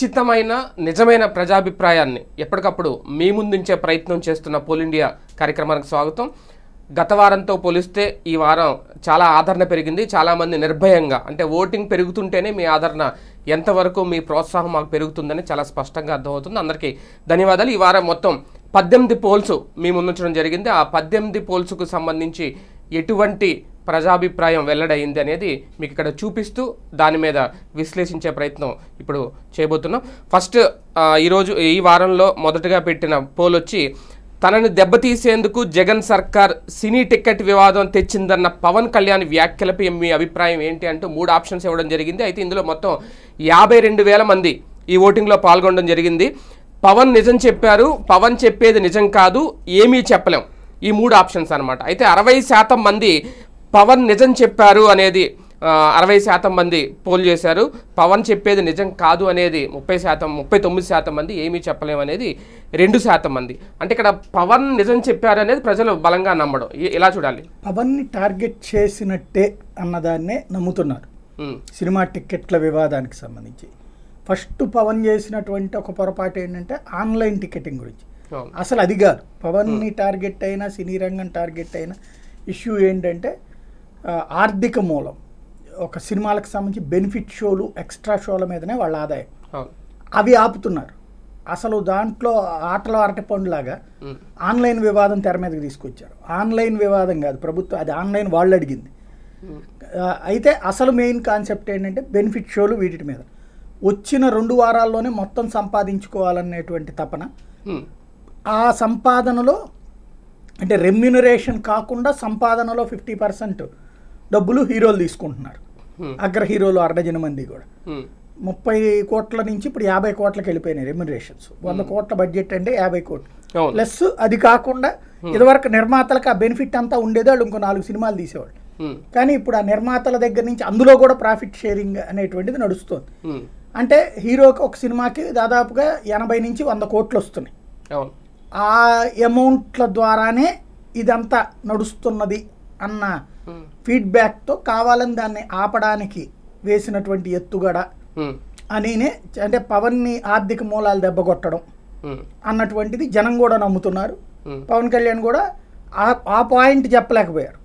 ఖచ్చితమైన నిజమైన ప్రజాభిప్రాయాన్ని ఎప్పటికప్పుడు మీ ముందుంచే ప్రయత్నం చేస్తున్న పోల్ ఇండియా కార్యక్రమానికి స్వాగతం గత వారంతో పోలిస్తే ఈ వారం చాలా ఆదరణ పెరిగింది చాలామంది నిర్భయంగా అంటే ఓటింగ్ పెరుగుతుంటేనే మీ ఆదరణ ఎంతవరకు మీ ప్రోత్సాహం మాకు పెరుగుతుందని చాలా స్పష్టంగా అర్థమవుతుంది అందరికీ ధన్యవాదాలు ఈ వారం మొత్తం పద్దెనిమిది పోల్స్ మీ ముందుంచడం జరిగింది ఆ పద్దెనిమిది పోల్స్కు సంబంధించి ఎటువంటి ప్రజాభిప్రాయం వెల్లడైంది అనేది మీకు ఇక్కడ చూపిస్తూ దాని మీద విశ్లేషించే ప్రయత్నం ఇప్పుడు చేయబోతున్నాం ఫస్ట్ ఈరోజు ఈ వారంలో మొదటగా పెట్టిన పోల్ వచ్చి తనను దెబ్బతీసేందుకు జగన్ సర్కార్ సినీ టికెట్ వివాదం తెచ్చిందన్న పవన్ కళ్యాణ్ వ్యాఖ్యలపై మీ అభిప్రాయం ఏంటి అంటూ మూడు ఆప్షన్స్ ఇవ్వడం జరిగింది అయితే ఇందులో మొత్తం యాభై రెండు వేల మంది ఈ ఓటింగ్లో పాల్గొనడం జరిగింది పవన్ నిజం చెప్పారు పవన్ చెప్పేది నిజం కాదు ఏమీ చెప్పలేం ఈ మూడు ఆప్షన్స్ అనమాట అయితే అరవై శాతం మంది పవన్ నిజం చెప్పారు అనేది అరవై శాతం మంది పోల్ చేశారు పవన్ చెప్పేది నిజం కాదు అనేది ముప్పై శాతం ముప్పై తొమ్మిది శాతం మంది ఏమీ చెప్పలేము అనేది రెండు శాతం మంది అంటే ఇక్కడ పవన్ నిజం చెప్పారు అనేది ప్రజలు బలంగా నమ్మడం ఎలా చూడాలి పవన్ని టార్గెట్ చేసినట్టే అన్నదాన్నే నమ్ముతున్నారు సినిమా టిక్కెట్ల వివాదానికి సంబంధించి ఫస్ట్ పవన్ చేసినటువంటి ఒక పొరపాటు ఏంటంటే ఆన్లైన్ టికెటింగ్ గురించి అసలు అది కాదు పవన్ని టార్గెట్ అయినా సినీ రంగం టార్గెట్ అయినా ఇష్యూ ఏంటంటే ఆర్థిక మూలం ఒక సినిమాలకు సంబంధించి బెనిఫిట్ షోలు ఎక్స్ట్రా షోల మీదనే వాళ్ళ ఆదాయం అవి ఆపుతున్నారు అసలు దాంట్లో ఆటలు అరటి పండులాగా ఆన్లైన్ వివాదం తెర మీదకి తీసుకొచ్చారు ఆన్లైన్ వివాదం కాదు ప్రభుత్వం అది ఆన్లైన్ వాళ్ళు అడిగింది అయితే అసలు మెయిన్ కాన్సెప్ట్ ఏంటంటే బెనిఫిట్ షోలు వీటి మీద వచ్చిన రెండు వారాల్లోనే మొత్తం సంపాదించుకోవాలనేటువంటి తపన ఆ సంపాదనలో అంటే రెమ్యునరేషన్ కాకుండా సంపాదనలో ఫిఫ్టీ పర్సెంట్ డబ్బులు హీరోలు తీసుకుంటున్నారు అగ్ర హీరోలు అర్ధజన మంది కూడా ముప్పై కోట్ల నుంచి ఇప్పుడు యాభై కోట్లకి వెళ్ళిపోయినాయి రెమ్యునరేషన్స్ వంద కోట్ల బడ్జెట్ అంటే యాభై కోట్లు ప్లస్ అది కాకుండా ఇదివరకు నిర్మాతలకు ఆ బెనిఫిట్ అంతా ఉండేది వాళ్ళు ఇంకో నాలుగు సినిమాలు తీసేవాళ్ళు కానీ ఇప్పుడు ఆ నిర్మాతల దగ్గర నుంచి అందులో కూడా ప్రాఫిట్ షేరింగ్ అనేటువంటిది నడుస్తుంది అంటే హీరోకి ఒక సినిమాకి దాదాపుగా ఎనభై నుంచి వంద కోట్లు వస్తున్నాయి ఆ అమౌంట్ల ద్వారానే ఇదంతా నడుస్తున్నది అన్న ఫీడ్బ్యాక్తో కావాలని దాన్ని ఆపడానికి వేసినటువంటి ఎత్తుగడ అనినే అంటే పవన్ని ఆర్థిక మూలాలు దెబ్బగొట్టడం అన్నటువంటిది జనం కూడా నమ్ముతున్నారు పవన్ కళ్యాణ్ కూడా ఆ పాయింట్ చెప్పలేకపోయారు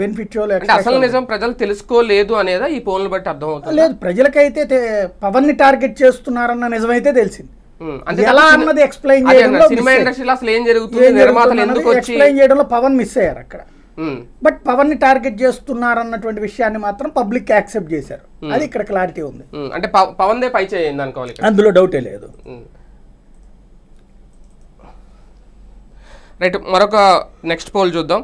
బెనిఫిట్ అసలు నిజం ప్రజలు తెలుసుకోలేదు అనేది ఈ పోల్ని బట్టి అర్థం లేదు ప్రజలకైతే పవన్ ని టార్గెట్ చేస్తున్నారన్న నిజమైతే తెలిసింది ఎలా అన్నది ఎక్స్ప్లెయిన్ నిర్మాతలు ఎక్స్ప్లెయిన్ చేయడంలో పవన్ మిస్ అయ్యారు అక్కడ బట్ hmm. పవన్ ని టార్గెట్ చేస్తున్నారు అన్నటువంటి విషయాన్ని మాత్రం పబ్లిక్ యాక్సెప్ట్ చేశారు hmm. అది ఇక్కడ క్లారిటీ ఉంది hmm. అంటే పవన్ దే పై అందులో డౌటే లేదు రైట్ మరొక నెక్స్ట్ పోల్ చూద్దాం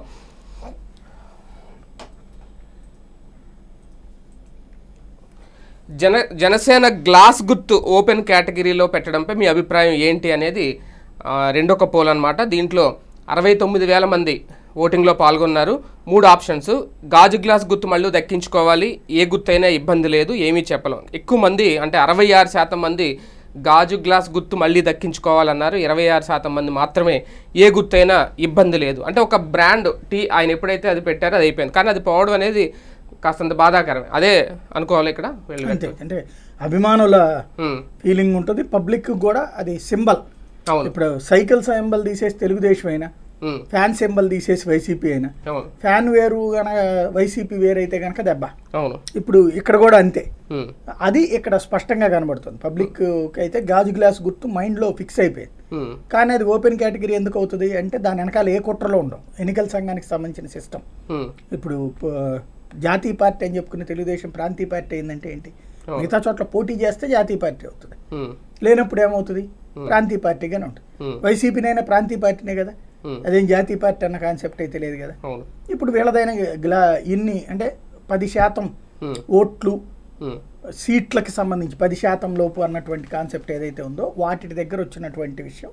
జన జనసేన గ్లాస్ గుర్తు ఓపెన్ కేటగిరీలో పెట్టడంపై మీ అభిప్రాయం ఏంటి అనేది రెండొక పోల్ అనమాట దీంట్లో అరవై తొమ్మిది వేల మంది ఓటింగ్లో పాల్గొన్నారు మూడు ఆప్షన్స్ గాజు గ్లాస్ గుర్తు మళ్ళీ దక్కించుకోవాలి ఏ గుర్తైనా ఇబ్బంది లేదు ఏమీ చెప్పలేం ఎక్కువ మంది అంటే అరవై ఆరు శాతం మంది గాజు గ్లాస్ గుర్తు మళ్ళీ దక్కించుకోవాలన్నారు ఇరవై ఆరు శాతం మంది మాత్రమే ఏ గుర్తైనా ఇబ్బంది లేదు అంటే ఒక బ్రాండ్ టీ ఆయన ఎప్పుడైతే అది పెట్టారో అది అయిపోయింది కానీ అది పోవడం అనేది కాస్తంత బాధాకరమే అదే అనుకోవాలి ఇక్కడ అంటే అభిమానుల ఫీలింగ్ ఉంటుంది పబ్లిక్ కూడా అది సింబల్ ఇప్పుడు సైకిల్ సింబల్ తీసేసి తెలుగుదేశం అయినా ఫ్యాన్ సింబల్ తీసేసి వైసీపీ అయినా ఫ్యాన్ వేరు గనక వైసీపీ వేరైతే గనక దెబ్బ ఇప్పుడు ఇక్కడ కూడా అంతే అది ఇక్కడ స్పష్టంగా కనబడుతుంది పబ్లిక్ అయితే గాజు గ్లాస్ గుర్తు మైండ్ లో ఫిక్స్ అయిపోయింది కానీ అది ఓపెన్ కేటగిరీ ఎందుకు అవుతుంది అంటే దాని వెనకాల ఏ కుట్రలో ఉండవు ఎన్నికల సంఘానికి సంబంధించిన సిస్టమ్ ఇప్పుడు జాతీయ పార్టీ అని చెప్పుకునే తెలుగుదేశం ప్రాంతీయ పార్టీ ఏంటంటే ఏంటి మిగతా చోట్ల పోటీ చేస్తే జాతీయ పార్టీ అవుతుంది లేనప్పుడు ఏమవుతుంది ప్రాంతీయ పార్టీగానే ఉంటుంది వైసీపీనైనా ప్రాంతీయ పార్టీనే కదా Hmm. అదేం జాతీయ పార్టీ అన్న కాన్సెప్ట్ అయితే లేదు కదా ఇప్పుడు వీళ్ళదైన గ్లా ఇన్ని అంటే పది శాతం hmm. ఓట్లు hmm. సీట్లకు సంబంధించి పది శాతం లోపు అన్నటువంటి కాన్సెప్ట్ ఏదైతే ఉందో వాటి దగ్గర వచ్చినటువంటి విషయం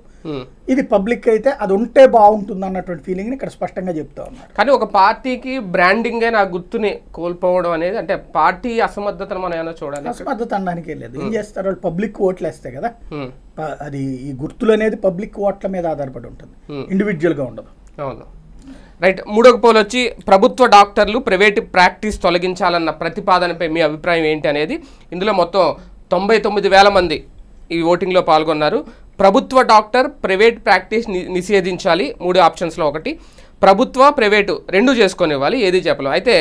ఇది పబ్లిక్ అయితే అది ఉంటే బాగుంటుంది అన్నటువంటి ఫీలింగ్ ఇక్కడ స్పష్టంగా చెప్తా ఉన్నారు కానీ ఒక పార్టీకి బ్రాండింగ్ అయిన గుర్తుని కోల్పోవడం అనేది అంటే పార్టీ అసమర్థతను మనం ఏమైనా చూడాలి అసమర్థత అనడానికి లేదు ఏం చేస్తారు వాళ్ళు పబ్లిక్ ఓట్లు వేస్తే కదా అది ఈ గుర్తులు అనేది పబ్లిక్ ఓట్ల మీద ఆధారపడి ఉంటుంది ఇండివిజువల్గా ఉండదు అవును రైట్ మూడవ పోల్ వచ్చి ప్రభుత్వ డాక్టర్లు ప్రైవేటు ప్రాక్టీస్ తొలగించాలన్న ప్రతిపాదనపై మీ అభిప్రాయం ఏంటి అనేది ఇందులో మొత్తం తొంభై తొమ్మిది వేల మంది ఈ ఓటింగ్లో పాల్గొన్నారు ప్రభుత్వ డాక్టర్ ప్రైవేట్ ప్రాక్టీస్ నిషేధించాలి మూడు ఆప్షన్స్లో ఒకటి ప్రభుత్వ ప్రైవేటు రెండు చేసుకునేవాళ్ళు ఏది చెప్పలేము అయితే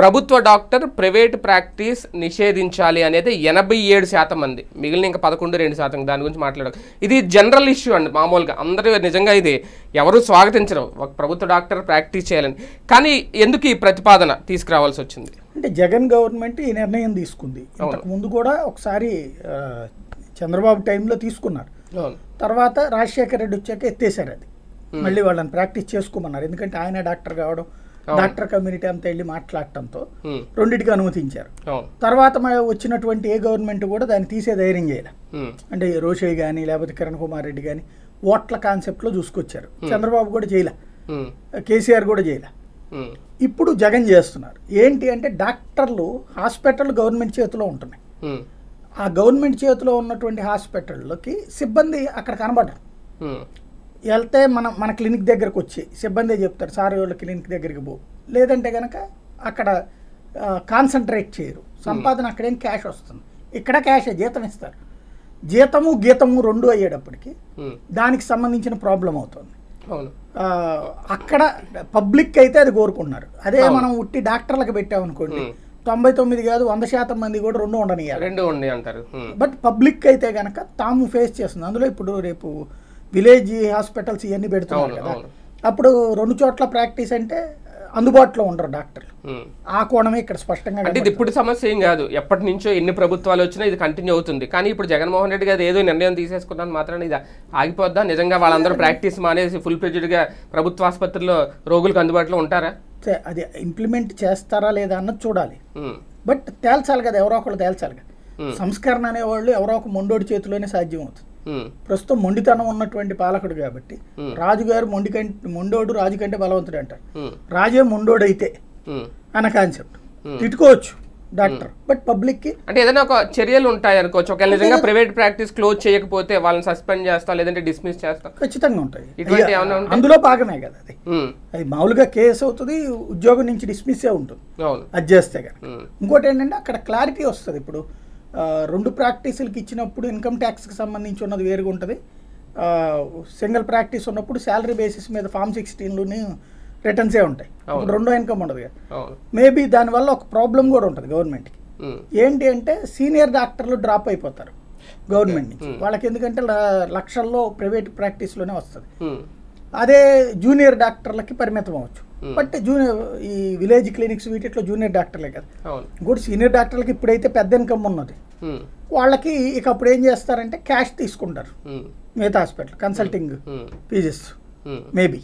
ప్రభుత్వ డాక్టర్ ప్రైవేట్ ప్రాక్టీస్ నిషేధించాలి అనేది ఎనభై ఏడు శాతం మంది మిగిలిన ఇంకా పదకొండు రెండు శాతం దాని గురించి మాట్లాడడం ఇది జనరల్ ఇష్యూ అండి మామూలుగా అందరూ నిజంగా ఇది ఎవరు స్వాగతించరు ఒక ప్రభుత్వ డాక్టర్ ప్రాక్టీస్ చేయాలని కానీ ఎందుకు ఈ ప్రతిపాదన తీసుకురావాల్సి వచ్చింది అంటే జగన్ గవర్నమెంట్ ఈ నిర్ణయం తీసుకుంది ముందు కూడా ఒకసారి చంద్రబాబు టైంలో తీసుకున్నారు తర్వాత రాజశేఖర రెడ్డి వచ్చాక ఎత్తేసారు అది Hmm. మళ్ళీ వాళ్ళని ప్రాక్టీస్ చేసుకోమన్నారు ఎందుకంటే ఆయన డాక్టర్ కావడం డాక్టర్ కమ్యూనిటీ అంతా వెళ్ళి మాట్లాడటంతో hmm. రెండింటికి అనుమతించారు తర్వాత వచ్చినటువంటి ఏ గవర్నమెంట్ కూడా దాన్ని తీసే ధైర్యం చేయలే hmm. అంటే రోషయ్య కానీ లేకపోతే కిరణ్ కుమార్ రెడ్డి కానీ ఓట్ల లో చూసుకొచ్చారు చంద్రబాబు కూడా చేయలే కేసీఆర్ కూడా చేయలే ఇప్పుడు జగన్ చేస్తున్నారు ఏంటి అంటే డాక్టర్లు హాస్పిటల్ గవర్నమెంట్ చేతిలో ఉంటున్నాయి ఆ గవర్నమెంట్ చేతిలో ఉన్నటువంటి హాస్పిటల్లోకి సిబ్బంది అక్కడ కనబడరు వెళ్తే మనం మన క్లినిక్ దగ్గరకు వచ్చి సిబ్బందే చెప్తారు సార్ వాళ్ళ క్లినిక్ దగ్గరికి పో లేదంటే కనుక అక్కడ కాన్సన్ట్రేట్ చేయరు సంపాదన అక్కడేం క్యాష్ వస్తుంది ఇక్కడ క్యాష్ జీతం ఇస్తారు జీతము గీతము రెండు అయ్యేటప్పటికి దానికి సంబంధించిన ప్రాబ్లం అవుతుంది అక్కడ పబ్లిక్ అయితే అది కోరుకుంటున్నారు అదే మనం ఉట్టి డాక్టర్లకు పెట్టామనుకోండి తొంభై తొమ్మిది కాదు వంద శాతం మంది కూడా రెండు ఉండనియాలి రెండు అంటారు బట్ పబ్లిక్ అయితే కనుక తాము ఫేస్ చేస్తుంది అందులో ఇప్పుడు రేపు విలేజ్ హాస్పిటల్స్ ఇవన్నీ పెడుతున్నారు కదా అప్పుడు రెండు చోట్ల ప్రాక్టీస్ అంటే అందుబాటులో ఉండరు డాక్టర్లు ఆ కోణమే ఇక్కడ స్పష్టంగా అంటే ఇది ఇప్పుడు సమస్య ఏం కాదు ఎప్పటి నుంచో ఎన్ని ప్రభుత్వాలు వచ్చినా ఇది కంటిన్యూ అవుతుంది కానీ ఇప్పుడు జగన్మోహన్ రెడ్డి గారు ఏదో నిర్ణయం తీసేసుకున్నాను మాత్రం ఇది ఆగిపోద్దా నిజంగా వాళ్ళందరూ ప్రాక్టీస్ మానేసి ఫుల్ గా ప్రభుత్వ ఆసుపత్రిలో రోగులకు అందుబాటులో ఉంటారా అది ఇంప్లిమెంట్ చేస్తారా లేదా అన్నది చూడాలి బట్ తేల్చాలి కదా ఎవరో ఒకళ్ళు తేల్చాలి కదా సంస్కరణ అనేవాళ్ళు ఎవరో ఒక మొండోడి చేతిలోనే సాధ్యం అవుతుంది Hmm. ప్రస్తుతం మొండితనం ఉన్నటువంటి పాలకుడు కాబట్టి hmm. రాజుగారు మొండి కంటే మొండోడు రాజు కంటే బలవంతుడు అంటారు hmm. రాజే మొండోడైతే అన్న కాన్సెప్ట్ తిట్టుకోవచ్చు డాక్టర్ బట్ పబ్లిక్ కి అంటే ఏదైనా ఒక చర్యలు ఉంటాయి అనుకోవచ్చు ఒక నిజంగా ప్రైవేట్ ప్రాక్టీస్ క్లోజ్ చేయకపోతే వాళ్ళని సస్పెండ్ చేస్తా లేదంటే డిస్మిస్ చేస్తా ఖచ్చితంగా ఉంటాయి అందులో భాగమే కదా అది అది మామూలుగా కేసు అవుతుంది ఉద్యోగం నుంచి డిస్మిస్ ఉంటుంది అది చేస్తే కనుక ఇంకోటి ఏంటంటే అక్కడ క్లారిటీ వస్తుంది ఇప్పుడు రెండు ప్రాక్టీసులకి ఇచ్చినప్పుడు ఇన్కమ్ ట్యాక్స్కి సంబంధించి ఉన్నది వేరుగా ఉంటుంది సింగిల్ ప్రాక్టీస్ ఉన్నప్పుడు శాలరీ బేసిస్ మీద ఫామ్ సిక్స్టీన్లోని రిటర్న్సే ఉంటాయి రెండో ఇన్కమ్ ఉండదు కదా మేబీ దానివల్ల ఒక ప్రాబ్లం కూడా ఉంటుంది గవర్నమెంట్కి ఏంటి అంటే సీనియర్ డాక్టర్లు డ్రాప్ అయిపోతారు గవర్నమెంట్ నుంచి వాళ్ళకి ఎందుకంటే లక్షల్లో ప్రైవేట్ ప్రాక్టీస్లోనే వస్తుంది అదే జూనియర్ డాక్టర్లకి పరిమితం అవ్వచ్చు Hmm. బట్ జూనియర్ ఈ విలేజ్ క్లినిక్స్ వీటిలో జూనియర్ డాక్టర్లే కదా గుడ్ సీనియర్ డాక్టర్లకి ఇప్పుడైతే పెద్ద ఇన్కమ్ ఉన్నది hmm. వాళ్ళకి ఇక అప్పుడు ఏం చేస్తారంటే క్యాష్ తీసుకుంటారు hmm. మిగతా hospital consulting fees maybe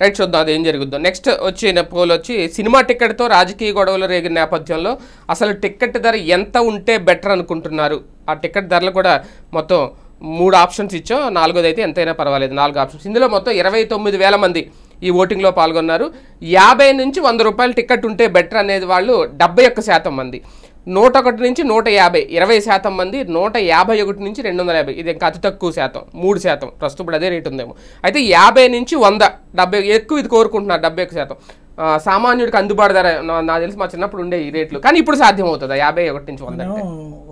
right చూద్దాం అది ఏం జరుగుద్దాం నెక్స్ట్ వచ్చిన పోల్ వచ్చి సినిమా టికెట్తో రాజకీయ గొడవలు రేగిన నేపథ్యంలో అసలు టికెట్ ధర ఎంత ఉంటే బెటర్ అనుకుంటున్నారు ఆ టికెట్ ధరలు కూడా మొత్తం మూడు ఆప్షన్స్ ఇచ్చాం నాలుగోది అయితే ఎంతైనా పర్వాలేదు నాలుగు ఆప్షన్స్ ఇందులో మొత్తం ఇరవై తొమ్మిది వేల మంది ఈ ఓటింగ్లో పాల్గొన్నారు యాభై నుంచి వంద రూపాయల టికెట్ ఉంటే బెటర్ అనేది వాళ్ళు డెబ్బై ఒక్క శాతం మంది నూట ఒకటి నుంచి నూట యాభై ఇరవై శాతం మంది నూట యాభై ఒకటి నుంచి రెండు వందల యాభై ఇది ఇంకా అతి తక్కువ శాతం మూడు శాతం ప్రస్తుతం ఇప్పుడు అదే రేటు ఉందేమో అయితే యాభై నుంచి వంద డెబ్బై ఎక్కువ ఇది కోరుకుంటున్నారు డెబ్బై శాతం సామాన్యుడికి అందుబాటు ధర నాకు తెలిసి మా చిన్నప్పుడు ఉండే ఈ రేట్లు కానీ ఇప్పుడు సాధ్యం అవుతుంది యాభై ఒకటి నుంచి వంద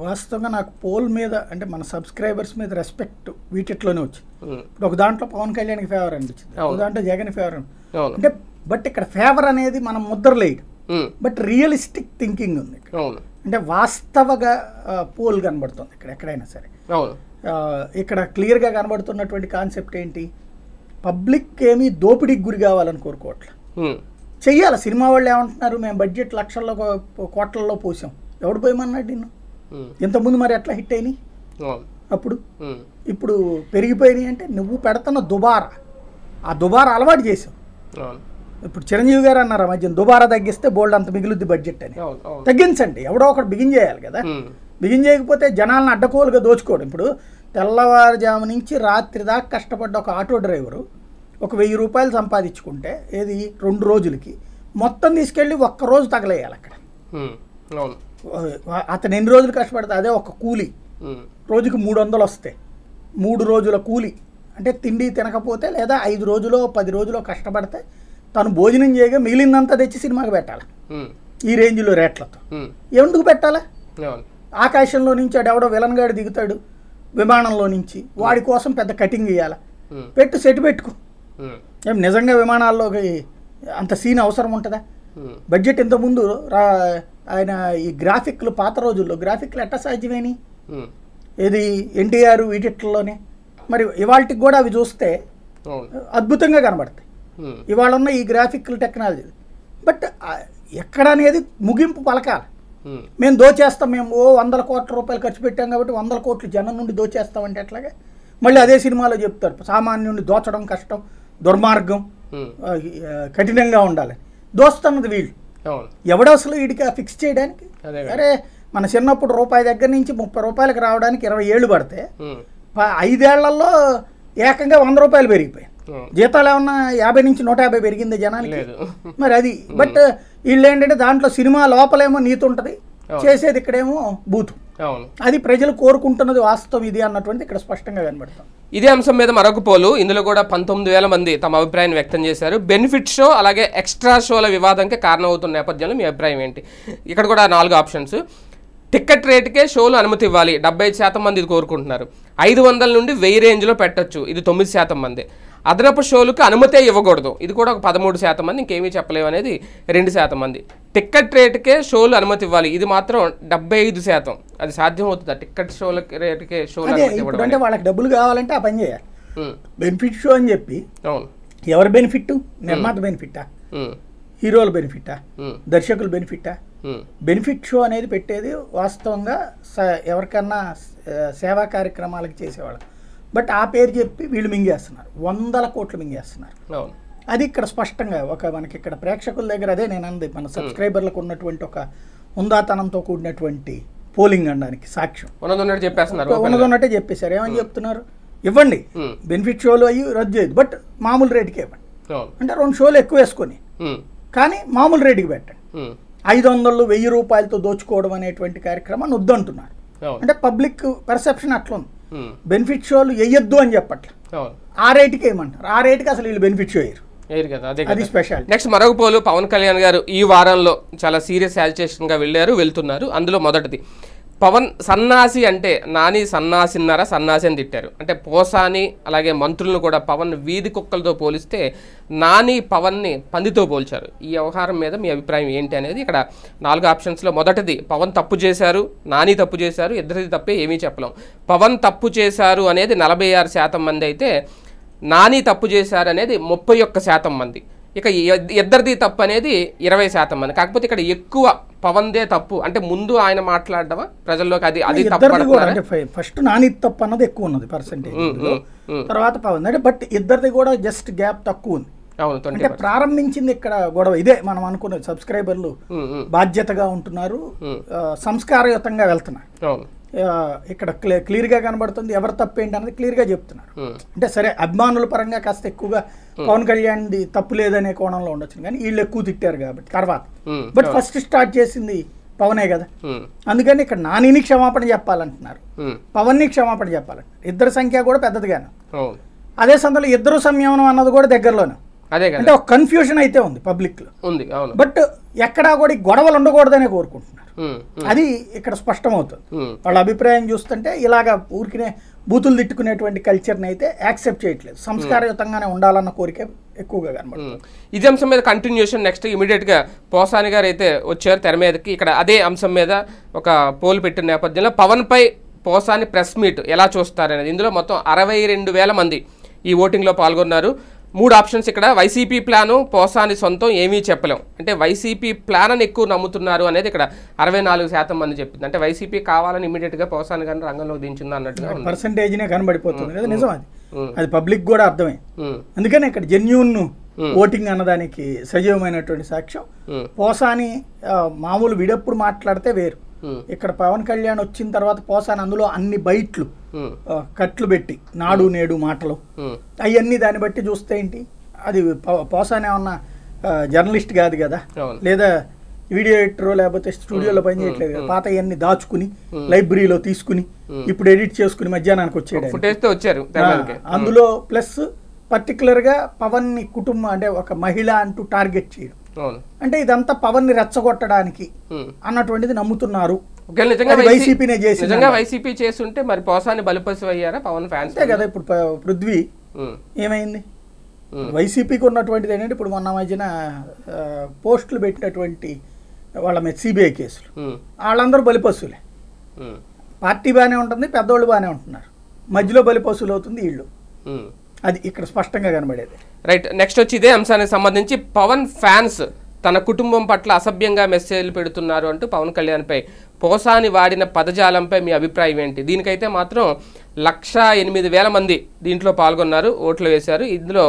వాస్తవంగా నాకు పోల్ మీద అంటే మన సబ్స్క్రైబర్స్ మీద రెస్పెక్ట్ వీటిట్లోనే వచ్చింది ఇప్పుడు ఒక దాంట్లో పవన్ కళ్యాణ్కి ఫేవర్ అనిపించింది ఒక దాంట్లో జగన్ ఫేవర్ అంటే బట్ ఇక్కడ ఫేవర్ అనేది మనం లేదు బట్ రియలిస్టిక్ థింకింగ్ ఉంది అంటే వాస్తవగా పోల్ కనబడుతుంది ఇక్కడ ఎక్కడైనా సరే ఇక్కడ క్లియర్గా కనబడుతున్నటువంటి కాన్సెప్ట్ ఏంటి పబ్లిక్ ఏమీ దోపిడీకి గురి కావాలని కోరుకోవట్లేదు చెయ్యాలి సినిమా వాళ్ళు ఏమంటున్నారు మేము బడ్జెట్ లక్షల్లో కోట్లలో పోసాం ఎవడు పోయమన్నాడు నిన్ను ఇంతకుముందు మరి ఎట్లా హిట్ అయినాయి అప్పుడు ఇప్పుడు పెరిగిపోయినాయి అంటే నువ్వు పెడుతున్న దుబారా ఆ దుబారా అలవాటు చేసావు ఇప్పుడు చిరంజీవి గారు అన్నారు మధ్య దుబారా తగ్గిస్తే బోల్డ్ అంత మిగిలిద్ది బడ్జెట్ అని తగ్గించండి ఎవడో ఒకటి బిగిన్ చేయాలి కదా బిగిన్ చేయకపోతే జనాలను అడ్డకోలుగా దోచుకోడు ఇప్పుడు తెల్లవారుజాము నుంచి రాత్రి దాకా కష్టపడ్డ ఒక ఆటో డ్రైవరు ఒక వెయ్యి రూపాయలు సంపాదించుకుంటే ఏది రెండు రోజులకి మొత్తం తీసుకెళ్ళి ఒక్క రోజు తగలేయాలి అక్కడ అతను ఎన్ని రోజులు కష్టపడతా అదే ఒక కూలి రోజుకి మూడు వందలు వస్తాయి మూడు రోజుల కూలి అంటే తిండి తినకపోతే లేదా ఐదు రోజులో పది రోజులో కష్టపడితే తను భోజనం చేయగా మిగిలిందంతా తెచ్చి సినిమాకి పెట్టాలి ఈ రేంజ్లో రేట్లతో ఎందుకు పెట్టాలా ఆకాశంలో నుంచి ఎవడో విలన్గాడు దిగుతాడు విమానంలో నుంచి వాడి కోసం పెద్ద కటింగ్ ఇవ్వాలి పెట్టు సెట్ పెట్టుకో ఏం నిజంగా విమానాల్లోకి అంత సీన్ అవసరం ఉంటుందా బడ్జెట్ ఇంతకుముందు రా ఆయన ఈ గ్రాఫిక్లు పాత రోజుల్లో గ్రాఫిక్లు ఎట్ట సాధ్యమేని ఏది ఎన్టీఆర్ వీటిట్లలోనే మరి ఇవాళకి కూడా అవి చూస్తే అద్భుతంగా కనబడతాయి ఇవాళ ఉన్న ఈ గ్రాఫిక్లు టెక్నాలజీ బట్ ఎక్కడ అనేది ముగింపు పలకాలి మేము దోచేస్తాం మేము ఓ వందల కోట్ల రూపాయలు ఖర్చు పెట్టాం కాబట్టి వందల కోట్లు జనం నుండి దోచేస్తామంటే అట్లాగే మళ్ళీ అదే సినిమాలో చెప్తారు సామాన్యుని దోచడం కష్టం దుర్మార్గం కఠినంగా ఉండాలి దోస్తున్నది వీళ్ళు ఎవడో అసలు వీడికి ఫిక్స్ చేయడానికి అరే మన చిన్నప్పుడు రూపాయి దగ్గర నుంచి ముప్పై రూపాయలకు రావడానికి ఇరవై ఏళ్ళు పడితే ఐదేళ్లలో ఏకంగా వంద రూపాయలు పెరిగిపోయాయి జీతాలు ఏమన్నా యాభై నుంచి నూట యాభై పెరిగింది జనానికి మరి అది బట్ వీళ్ళు ఏంటంటే దాంట్లో సినిమా లోపలేమో నీతుంటది చేసేది ఇక్కడేమో బూతు అది ప్రజలు కోరుకుంటున్నది వాస్తవం ఇది అన్నటువంటిది ఇక్కడ స్పష్టంగా కనబడతాం ఇదే అంశం మీద మరొక పోలు ఇందులో కూడా పంతొమ్మిది వేల మంది తమ అభిప్రాయాన్ని వ్యక్తం చేశారు బెనిఫిట్ షో అలాగే ఎక్స్ట్రా షోల వివాదంకి కారణమవుతున్న నేపథ్యంలో మీ అభిప్రాయం ఏంటి ఇక్కడ కూడా నాలుగు ఆప్షన్స్ టికెట్ రేటుకే షోలు అనుమతి ఇవ్వాలి డెబ్బై శాతం మంది ఇది కోరుకుంటున్నారు ఐదు వందల నుండి వెయ్యి రేంజ్లో పెట్టచ్చు ఇది తొమ్మిది శాతం మంది అదనపు షోలకు అనుమతే ఇవ్వకూడదు ఇది కూడా ఒక పదమూడు శాతం మంది ఇంకేమీ చెప్పలేము అనేది రెండు శాతం మంది టిక్కెట్ రేటుకే షోలు అనుమతి ఇవ్వాలి ఇది మాత్రం డెబ్బై ఐదు శాతం అది సాధ్యం అవుతుందా టిక్కెట్ షోల రేటుకే షోలు అంటే వాళ్ళకి డబ్బులు కావాలంటే ఆ పని చేయాలి బెనిఫిట్ షో అని చెప్పి ఎవరు బెనిఫిట్ నిర్మాత బెనిఫిటా హీరోల బెనిఫిటా దర్శకుల బెనిఫిటా బెనిఫిట్ షో అనేది పెట్టేది వాస్తవంగా ఎవరికన్నా సేవా కార్యక్రమాలకు చేసేవాళ్ళు బట్ ఆ పేరు చెప్పి వీళ్ళు మింగేస్తున్నారు వందల కోట్లు మింగేస్తున్నారు అది ఇక్కడ స్పష్టంగా ఒక మనకి ఇక్కడ ప్రేక్షకుల దగ్గర అదే నేను అంది మన సబ్స్క్రైబర్లకు ఉన్నటువంటి ఒక హుందాతనంతో కూడినటువంటి పోలింగ్ అనడానికి సాక్ష్యం ఉన్నదొన్నట్టు చెప్పేస్తున్నారు ఉన్నదొన్నట్టే చెప్పేశారు ఏమని చెప్తున్నారు ఇవ్వండి బెనిఫిట్ షోలు అయ్యి రద్దు చేయదు బట్ మామూలు రేటుకి ఇవ్వండి అంటే రెండు షోలు ఎక్కువ వేసుకొని కానీ మామూలు రేటుకి పెట్టండి ఐదు వందలు వెయ్యి రూపాయలతో దోచుకోవడం అనేటువంటి కార్యక్రమాన్ని వద్దంటున్నారు అంటే పబ్లిక్ పర్సెప్షన్ అట్లుంది బెనిఫిట్ షోలు వేయొద్దు అని చెప్పట్లే ఆ రేటుకి ఏమంటారు ఆ రేటుకి అసలు వీళ్ళు బెనిఫిట్ షో వేయరు అది స్పెషల్ నెక్స్ట్ మరొక పోలు పవన్ కళ్యాణ్ గారు ఈ వారంలో చాలా సీరియస్ గా వెళ్ళారు వెళ్తున్నారు అందులో మొదటిది పవన్ సన్నాసి అంటే నాని సన్నాసిన్నారా సన్నాసి అని తిట్టారు అంటే పోసాని అలాగే మంత్రులను కూడా పవన్ వీధి కుక్కలతో పోలిస్తే నాని పవన్ని పందితో పోల్చారు ఈ వ్యవహారం మీద మీ అభిప్రాయం ఏంటి అనేది ఇక్కడ నాలుగు ఆప్షన్స్లో మొదటిది పవన్ తప్పు చేశారు నాని తప్పు చేశారు ఇద్దరిది తప్పే ఏమీ చెప్పలేం పవన్ తప్పు చేశారు అనేది నలభై ఆరు శాతం మంది అయితే నాని తప్పు చేశారనేది ముప్పై ఒక్క శాతం మంది ఇక ఇద్దరిది తప్పు అనేది ఇరవై శాతం మంది కాకపోతే ఇక్కడ ఎక్కువ పవన్దే తప్పు అంటే ముందు ఆయన మాట్లాడడమా ప్రజల్లోకి అది అది తప్పు ఫస్ట్ నాని తప్పు అన్నది ఎక్కువ ఉన్నది పర్సంటేజ్ తర్వాత పవన్ అంటే బట్ ఇద్దరిది కూడా జస్ట్ గ్యాప్ తక్కువ ఉంది అవును అంటే ప్రారంభించింది ఇక్కడ గొడవ ఇదే మనం అనుకున్న సబ్స్క్రైబర్లు బాధ్యతగా ఉంటున్నారు సంస్కారయుతంగా వెళ్తున్నారు ఇక్కడ క్లియర్గా కనబడుతుంది ఎవరు ఏంటి అనేది క్లియర్గా చెప్తున్నారు అంటే సరే అభిమానుల పరంగా కాస్త ఎక్కువగా పవన్ కళ్యాణ్ తప్పు లేదనే కోణంలో ఉండొచ్చు కానీ వీళ్ళు ఎక్కువ తిట్టారు కాబట్టి తర్వాత బట్ ఫస్ట్ స్టార్ట్ చేసింది పవనే కదా అందుకని ఇక్కడ నానిని క్షమాపణ చెప్పాలంటున్నారు పవన్ని క్షమాపణ చెప్పాలంటున్నారు ఇద్దరు సంఖ్య కూడా పెద్దదిగాను అదే సందర్భంలో ఇద్దరు సంయమనం అన్నది కూడా దగ్గరలోనే అదే అంటే ఒక కన్ఫ్యూజన్ అయితే ఉంది లో ఉంది అవును బట్ ఎక్కడా కూడా గొడవలు ఉండకూడదనే కోరుకుంటున్నారు అది ఇక్కడ స్పష్టం అవుతుంది వాళ్ళ అభిప్రాయం చూస్తుంటే ఇలాగ ఊరికినే బూతులు తిట్టుకునేటువంటి కల్చర్ని అయితే యాక్సెప్ట్ చేయట్లేదు సంస్కారయుతంగానే ఉండాలన్న కోరిక ఎక్కువగా కనబడుతుంది ఇదే అంశం మీద కంటిన్యూషన్ నెక్స్ట్ ఇమీడియట్గా పోసాని గారు అయితే వచ్చారు తెర మీదకి ఇక్కడ అదే అంశం మీద ఒక పోల్ పెట్టిన నేపథ్యంలో పవన్పై పోసాని ప్రెస్ మీట్ ఎలా చూస్తారనేది ఇందులో మొత్తం అరవై రెండు వేల మంది ఈ ఓటింగ్లో పాల్గొన్నారు మూడు ఆప్షన్స్ ఇక్కడ వైసీపీ ప్లాను పోసాని సొంతం ఏమీ చెప్పలేం అంటే వైసీపీ ప్లాన్ అని ఎక్కువ నమ్ముతున్నారు అనేది ఇక్కడ అరవై నాలుగు శాతం మంది చెప్పింది అంటే వైసీపీ కావాలని ఇమీడియట్గా పోసాని కానీ రంగంలో దించింది అన్నట్టుగా పర్సంటేజ్నే కనబడిపోతుంది కదా నిజం అది అది పబ్లిక్ కూడా అర్థమే అందుకని ఇక్కడ జెన్యున్ ఓటింగ్ అన్నదానికి సజీవమైనటువంటి సాక్ష్యం పోసాని మామూలు విడప్పుడు మాట్లాడితే వేరు Hmm. ఇక్కడ పవన్ కళ్యాణ్ వచ్చిన తర్వాత పోసాను అందులో అన్ని బయట్లు hmm. కట్లు పెట్టి నాడు hmm. నేడు మాటలు అవన్నీ దాన్ని బట్టి చూస్తే ఏంటి అది పోసాన్ ఏమన్నా జర్నలిస్ట్ కాదు కదా లేదా వీడియో ఎడిటర్ లేకపోతే స్టూడియోలో పనిచేయట్లేదు కదా పాత అవన్నీ దాచుకుని లైబ్రరీలో తీసుకుని ఇప్పుడు ఎడిట్ చేసుకుని మధ్యాహ్నానికి వచ్చేది అందులో ప్లస్ పర్టికులర్గా పవన్ని కుటుంబం అంటే ఒక మహిళ అంటూ టార్గెట్ చేయడం అంటే ఇదంతా పవన్ ని రెచ్చగొట్టడానికి అన్నటువంటిది నమ్ముతున్నారు వైసీపీ చేస్తుంటే మరి పోసాన్ని బలిపసి అయ్యారా పవన్ ఫ్యాన్స్ కదా ఇప్పుడు పృథ్వీ ఏమైంది వైసీపీకి ఉన్నటువంటిది ఏంటంటే ఇప్పుడు మొన్న మధ్యన పోస్టులు పెట్టినటువంటి వాళ్ళ మీద సిబిఐ కేసులు వాళ్ళందరూ బలిపశువులే పార్టీ బాగానే ఉంటుంది పెద్దవాళ్ళు బాగానే ఉంటున్నారు మధ్యలో బలిపశువులు అవుతుంది వీళ్ళు అది ఇక్కడ స్పష్టంగా కనబడేది రైట్ నెక్స్ట్ వచ్చి ఇదే అంశానికి సంబంధించి పవన్ ఫ్యాన్స్ తన కుటుంబం పట్ల అసభ్యంగా మెసేజ్లు పెడుతున్నారు అంటూ పవన్ కళ్యాణ్పై పోసాని వాడిన పదజాలంపై మీ అభిప్రాయం ఏంటి దీనికైతే మాత్రం లక్ష ఎనిమిది వేల మంది దీంట్లో పాల్గొన్నారు ఓట్లు వేశారు ఇందులో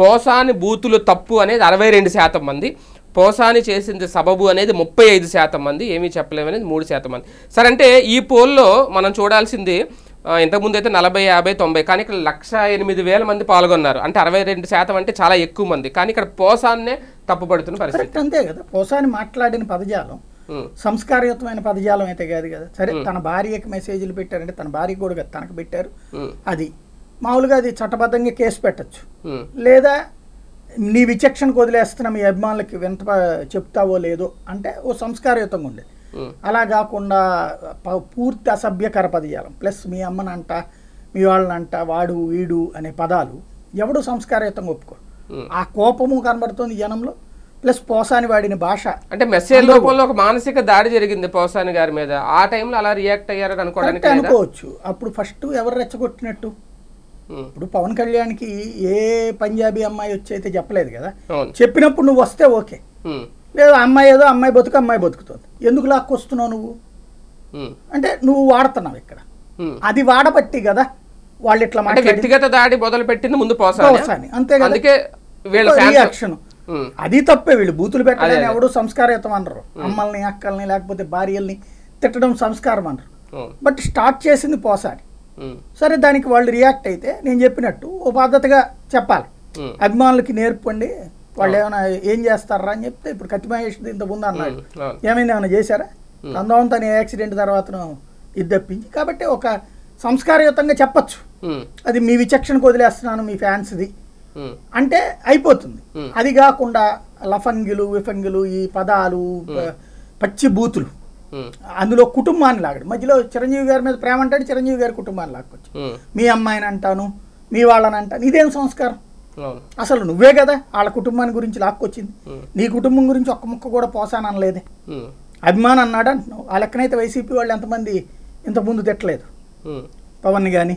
పోసాని బూతులు తప్పు అనేది అరవై రెండు శాతం మంది పోసాని చేసింది సబబు అనేది ముప్పై ఐదు శాతం మంది ఏమీ చెప్పలేమనేది మూడు శాతం మంది సరే అంటే ఈ పోల్లో మనం చూడాల్సింది ఇంతకుముందు అయితే నలభై యాభై తొంభై కానీ ఇక్కడ లక్ష ఎనిమిది వేల మంది పాల్గొన్నారు అంటే అరవై రెండు శాతం అంటే చాలా ఎక్కువ మంది కానీ ఇక్కడ పోసాన్నే తప్పుపడుతున్న పరిస్థితి అంతే కదా పోసాన్ని మాట్లాడిన పదజాలం సంస్కారయుతమైన పదజాలం అయితే కాదు కదా సరే తన భార్యకి మెసేజ్లు పెట్టారంటే తన భార్య కూడా తనకు పెట్టారు అది మామూలుగా అది చట్టబద్ధంగా కేసు పెట్టచ్చు లేదా నీ విచక్షణకు వదిలేస్తున్నా మీ అభిమానులకి వింత చెప్తావో లేదో అంటే ఓ సంస్కారయుతంగా ఉండేది అలా కాకుండా పూర్తి అసభ్యకర పదజాలం ప్లస్ మీ అమ్మనంట మీ వాళ్ళనంట వాడు వీడు అనే పదాలు ఎవడు సంస్కారయుతంగా ఒప్పుకోరు ఆ కోపము కనబడుతుంది జనంలో ప్లస్ పోసాని వాడిన భాష అంటే మెసేజ్ రూపంలో ఒక మానసిక దాడి జరిగింది పోసాని గారి మీద ఆ టైంలో అలా రియాక్ట్ అయ్యారని అనుకోవడానికి అనుకోవచ్చు అప్పుడు ఫస్ట్ ఎవరు రెచ్చగొట్టినట్టు ఇప్పుడు పవన్ కళ్యాణ్కి ఏ పంజాబీ అమ్మాయి వచ్చి అయితే చెప్పలేదు కదా చెప్పినప్పుడు నువ్వు వస్తే ఓకే లేదు అమ్మాయి ఏదో అమ్మాయి బతుకు అమ్మాయి బతుకుతుంది ఎందుకు లాక్కొస్తున్నావు నువ్వు అంటే నువ్వు వాడుతున్నావు ఇక్కడ అది వాడబట్టి కదా వాళ్ళు ఇట్లా మాట వ్యక్తిగత దాడి మొదలు పెట్టింది ముందు పోసాని అంతే అందుకే వీళ్ళ రియాక్షన్ అది తప్పే వీళ్ళు బూతులు పెట్టాలని ఎవడు సంస్కారయుతం అనరు అమ్మల్ని అక్కల్ని లేకపోతే భార్యల్ని తిట్టడం సంస్కారం అనరు బట్ స్టార్ట్ చేసింది పోసాని సరే దానికి వాళ్ళు రియాక్ట్ అయితే నేను చెప్పినట్టు ఓ పద్ధతిగా చెప్పాలి అభిమానులకి నేర్పండి వాళ్ళు ఏమైనా ఏం చేస్తారా అని చెప్తే ఇప్పుడు కత్తి మహేష్ దీంతో ముందు అన్నాడు ఏమైంది ఏమైనా చేశారా నందవంత అనే యాక్సిడెంట్ తర్వాత ఇది కాబట్టి ఒక సంస్కారయుతంగా చెప్పచ్చు అది మీ విచక్షణకు వదిలేస్తున్నాను మీ ఫ్యాన్స్ది అంటే అయిపోతుంది అది కాకుండా లఫంగిలు విఫంగిలు ఈ పదాలు పచ్చి బూతులు అందులో కుటుంబాన్ని లాగడు మధ్యలో చిరంజీవి గారి మీద ప్రేమ అంటాడు చిరంజీవి గారి కుటుంబాన్ని లాక్కొచ్చు మీ అమ్మాయిని అంటాను మీ వాళ్ళని అంటాను ఇదేం సంస్కారం అసలు నువ్వే కదా వాళ్ళ కుటుంబాన్ని గురించి లాక్కొచ్చింది నీ కుటుంబం గురించి ఒక్క ముక్క కూడా పోసాననలేదే అభిమాన్ అన్నాడు అంటున్నావు ఆ లెక్కనైతే వైసీపీ వాళ్ళు ఎంతమంది ముందు తిట్టలేదు పవన్ కానీ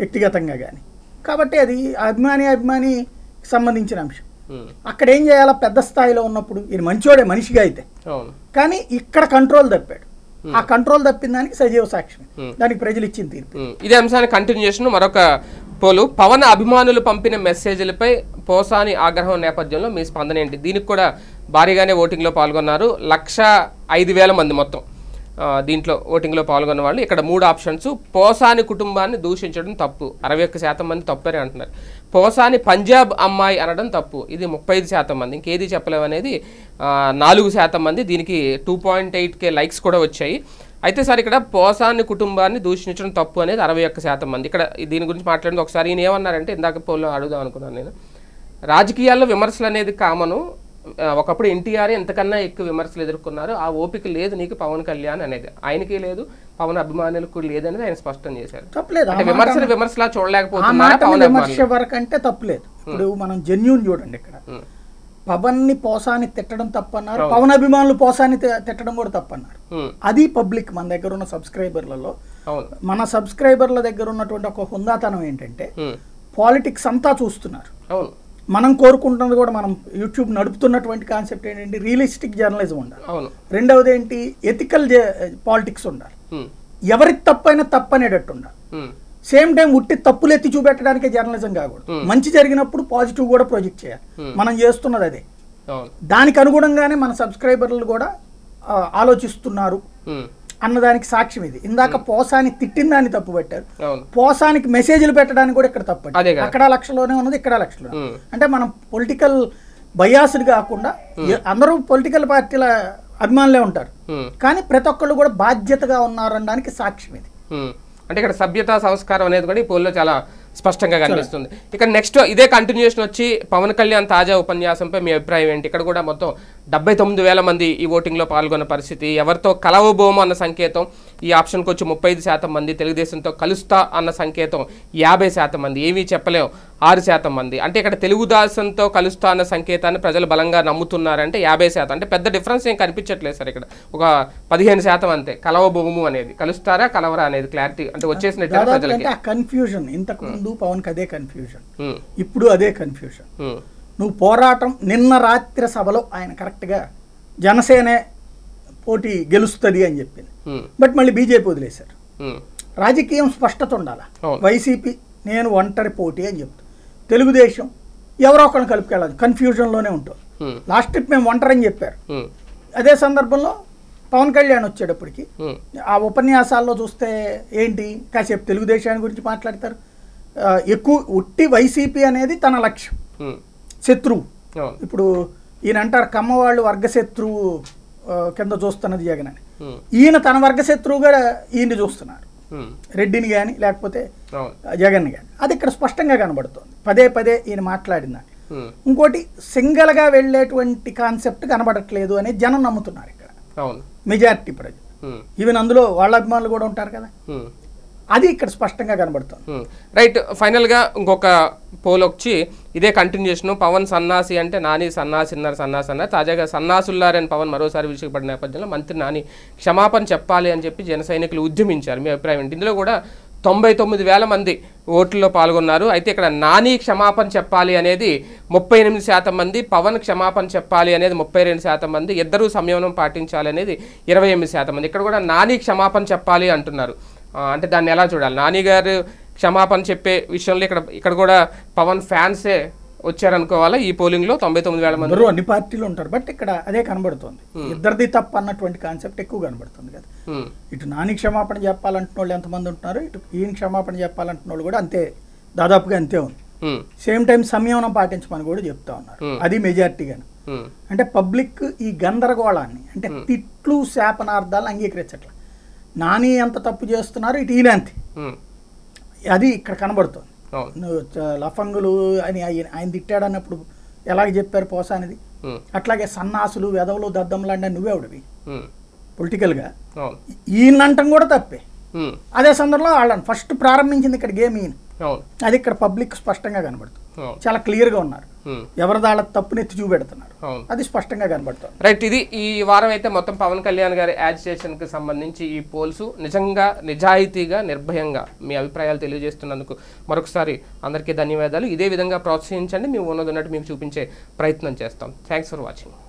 వ్యక్తిగతంగా కానీ కాబట్టి అది అభిమాని అభిమాని సంబంధించిన అంశం అక్కడ ఏం చేయాలో పెద్ద స్థాయిలో ఉన్నప్పుడు ఇది మంచివాడే మనిషిగా అయితే కానీ ఇక్కడ కంట్రోల్ తప్పాడు ఆ కంట్రోల్ తప్పిన దానికి సజీవ సాక్ష్యం దానికి ప్రజలు ఇచ్చిన తీర్పు ఇదే అంశాన్ని కంటిన్యూషన్ మరొక పోలు పవన్ అభిమానులు పంపిన మెసేజ్లపై పోసాని ఆగ్రహం నేపథ్యంలో మీ స్పందన ఏంటి దీనికి కూడా భారీగానే ఓటింగ్లో పాల్గొన్నారు లక్ష ఐదు వేల మంది మొత్తం దీంట్లో ఓటింగ్లో పాల్గొన్న వాళ్ళు ఇక్కడ మూడు ఆప్షన్స్ పోసాని కుటుంబాన్ని దూషించడం తప్పు అరవై ఒక్క శాతం మంది తప్పరే అంటున్నారు పోసాని పంజాబ్ అమ్మాయి అనడం తప్పు ఇది ముప్పై ఐదు శాతం మంది ఇంకేది చెప్పలేమనేది నాలుగు శాతం మంది దీనికి two point eight K likes కూడా వచ్చాయి అయితే సార్ ఇక్కడ పోసాన్ని కుటుంబాన్ని దూషించడం తప్పు అనేది అరవై ఒక్క శాతం మంది ఇక్కడ దీని గురించి మాట్లాడింది ఒకసారి ఈయన ఏమన్నారంటే ఇందాక పోల్లో అడుగుదాం అనుకున్నాను నేను రాజకీయాల్లో విమర్శలు అనేది కామను ఒకప్పుడు ఎన్టీఆర్ ఎంతకన్నా ఎక్కువ విమర్శలు ఎదుర్కొన్నారు ఆ ఓపిక లేదు నీకు పవన్ కళ్యాణ్ అనేది ఆయనకి లేదు పవన్ అభిమానులకు లేదనేది ఆయన స్పష్టం చేశారు తప్పలేదు విమర్శలు విమర్శలా చూడలేకపోతే విమర్శ వరకు అంటే తప్పలేదు ఇప్పుడు మనం జెన్యున్ చూడండి ఇక్కడ పవన్ ని పోసాన్ని తిట్టడం తప్పన్నారు పవన్ అభిమానులు పోసాన్ని తిట్టడం కూడా తప్పన్నారు అది పబ్లిక్ మన దగ్గర ఉన్న సబ్స్క్రైబర్లలో మన సబ్స్క్రైబర్ల దగ్గర ఉన్నటువంటి ఒక హుందాతనం ఏంటంటే పాలిటిక్స్ అంతా చూస్తున్నారు మనం కోరుకుంటున్నది కూడా మనం యూట్యూబ్ నడుపుతున్నటువంటి కాన్సెప్ట్ ఏంటంటే రియలిస్టిక్ జర్నలిజం ఉండాలి రెండవది ఏంటి ఎథికల్ పాలిటిక్స్ ఉండాలి ఎవరికి తప్పైనా తప్పనేటట్టు ఉండాలి సేమ్ టైం ఉట్టి తప్పులు ఎత్తి చూపెట్టడానికి జర్నలిజం కాకూడదు hmm. మంచి జరిగినప్పుడు పాజిటివ్ కూడా ప్రొజెక్ట్ చేయాలి hmm. మనం చేస్తున్నది అదే దానికి అనుగుణంగానే మన సబ్స్క్రైబర్లు కూడా ఆలోచిస్తున్నారు hmm. అన్నదానికి సాక్ష్యం ఇది ఇందాక పోసాని తిట్టిన దాన్ని తప్పు పెట్టారు పోసానికి మెసేజ్లు పెట్టడానికి కూడా ఇక్కడ తప్పు అక్కడ లక్షలోనే ఉన్నది ఇక్కడ లక్షలో అంటే మనం పొలిటికల్ బయాసులు కాకుండా అందరూ పొలిటికల్ పార్టీల అభిమానులే ఉంటారు కానీ ప్రతి ఒక్కళ్ళు కూడా బాధ్యతగా ఉన్నారనడానికి సాక్ష్యం ఇది అంటే ఇక్కడ సభ్యత సంస్కారం అనేది కూడా ఈ పోల్లో చాలా స్పష్టంగా కనిపిస్తుంది ఇక నెక్స్ట్ ఇదే కంటిన్యూషన్ వచ్చి పవన్ కళ్యాణ్ తాజా ఉపన్యాసంపై మీ అభిప్రాయం ఏంటి ఇక్కడ కూడా మొత్తం డెబ్బై మంది ఈ ఓటింగ్లో పాల్గొన్న పరిస్థితి ఎవరితో కలవబోమో అన్న సంకేతం ఈ ఆప్షన్కి వచ్చి ముప్పై శాతం మంది తెలుగుదేశంతో కలుస్తా అన్న సంకేతం యాభై శాతం మంది ఏమీ చెప్పలేం ఆరు శాతం మంది అంటే ఇక్కడ తెలుగుదేశంతో కలుస్తా అన్న సంకేతాన్ని ప్రజలు బలంగా నమ్ముతున్నారంటే యాభై శాతం అంటే పెద్ద డిఫరెన్స్ ఏం కనిపించట్లేదు సార్ ఇక్కడ ఒక పదిహేను శాతం అంతే కలవబోము అనేది కలుస్తారా కలవరా అనేది క్లారిటీ అంటే వచ్చేసినట్టు కన్ఫ్యూజన్ ఇంతకు ముందు పవన్ అదే కన్ఫ్యూజన్ ఇప్పుడు అదే కన్ఫ్యూజన్ నువ్వు పోరాటం నిన్న రాత్రి సభలో ఆయన కరెక్ట్గా జనసేనే పోటీ గెలుస్తుంది అని చెప్పింది బట్ మళ్ళీ బీజేపీ వదిలేశారు రాజకీయం స్పష్టత ఉండాలి వైసీపీ నేను ఒంటరి పోటీ అని చెప్తాను తెలుగుదేశం ఎవరో ఒకరిని కలిపికెళ్ళదు కన్ఫ్యూజన్లోనే ఉంటుంది లాస్ట్ ట్రిప్ మేము ఒంటరని చెప్పారు అదే సందర్భంలో పవన్ కళ్యాణ్ వచ్చేటప్పటికి ఆ ఉపన్యాసాల్లో చూస్తే ఏంటి కాసేపు తెలుగుదేశాన్ని గురించి మాట్లాడతారు ఎక్కువ ఉట్టి వైసీపీ అనేది తన లక్ష్యం శత్రువు ఇప్పుడు ఈయన అంటారు కమ్మవాళ్ళు వర్గశత్రువు కింద చూస్తున్నది జగన్ అని ఈయన తన వర్గ శత్రువుగా ఈయన్ని చూస్తున్నారు రెడ్డిని కాని లేకపోతే జగన్ కానీ అది ఇక్కడ స్పష్టంగా కనబడుతుంది పదే పదే ఈయన మాట్లాడిందని ఇంకోటి గా వెళ్ళేటువంటి కాన్సెప్ట్ కనబడట్లేదు అని జనం నమ్ముతున్నారు ఇక్కడ మెజారిటీ ప్రజలు ఈవెన్ అందులో వాళ్ళ అభిమానులు కూడా ఉంటారు కదా అది ఇక్కడ స్పష్టంగా కనబడుతుంది రైట్ ఫైనల్గా ఇంకొక పోల్ వచ్చి ఇదే కంటిన్యూషన్ పవన్ సన్నాసి అంటే నాని సన్నాసి అన్నారు సన్నాసి అన్నారు తాజాగా సన్నాసుల్లారని పవన్ మరోసారి విరుచుకుపడిన నేపథ్యంలో మంత్రి నాని క్షమాపణ చెప్పాలి అని చెప్పి జన సైనికులు ఉద్యమించారు మీ అభిప్రాయం ఏంటి ఇందులో కూడా తొంభై తొమ్మిది వేల మంది ఓట్లలో పాల్గొన్నారు అయితే ఇక్కడ నాని క్షమాపణ చెప్పాలి అనేది ముప్పై ఎనిమిది శాతం మంది పవన్ క్షమాపణ చెప్పాలి అనేది ముప్పై రెండు శాతం మంది ఇద్దరు సంయమనం పాటించాలి అనేది ఇరవై ఎనిమిది శాతం మంది ఇక్కడ కూడా నాని క్షమాపణ చెప్పాలి అంటున్నారు అంటే దాన్ని ఎలా చూడాలి నాని గారు క్షమాపణ చెప్పే విషయంలో ఇక్కడ ఇక్కడ కూడా పవన్ ఫ్యాన్సే వచ్చారనుకోవాలి ఈ పోలింగ్ లో తొంభై తొమ్మిది వేల మంది అన్ని పార్టీలు ఉంటారు బట్ ఇక్కడ అదే కనబడుతుంది ఇద్దరిది తప్ప అన్నటువంటి కాన్సెప్ట్ ఎక్కువ కనబడుతుంది కదా ఇటు నాని క్షమాపణ చెప్పాలంటున్న వాళ్ళు ఎంతమంది ఉంటున్నారు ఇటు ఈయన క్షమాపణ చెప్పాలంటున్న వాళ్ళు కూడా అంతే దాదాపుగా అంతే ఉంది సేమ్ టైం సంయమనం పాటించమని కూడా చెప్తా ఉన్నారు అది మెజారిటీగాను అంటే పబ్లిక్ ఈ గందరగోళాన్ని అంటే తిట్లు శాపనార్థాలు అంగీకరించట్లేదు నాని ఎంత తప్పు చేస్తున్నారు ఇటు ఈయన అది ఇక్కడ కనబడుతుంది నువ్వు లఫంగులు అని ఆయన తిట్టాడు తిట్టాడన్నప్పుడు ఎలాగ చెప్పారు పోసానిది అట్లాగే సన్నాసులు వెదవులు నువ్వే ఉడివి పొలిటికల్గా ఈయనంటం కూడా తప్పే అదే సందర్భంలో వాళ్ళని ఫస్ట్ ప్రారంభించింది ఇక్కడ గేమ్ ఈయన అది ఇక్కడ పబ్లిక్ స్పష్టంగా కనబడుతుంది చాలా క్లియర్గా ఉన్నారు Hmm. ఎవరి తప్పు నెత్తి చూపెడుతున్నారు అది స్పష్టంగా కనబడుతుంది రైట్ ఇది ఈ వారం అయితే మొత్తం పవన్ కళ్యాణ్ గారి యాజిటేషన్ కి సంబంధించి ఈ పోల్స్ నిజంగా నిజాయితీగా నిర్భయంగా మీ అభిప్రాయాలు తెలియజేస్తున్నందుకు మరొకసారి అందరికీ ధన్యవాదాలు ఇదే విధంగా ప్రోత్సహించండి మేము ఉన్నది మీకు చూపించే ప్రయత్నం చేస్తాం థ్యాంక్స్ ఫర్ వాచింగ్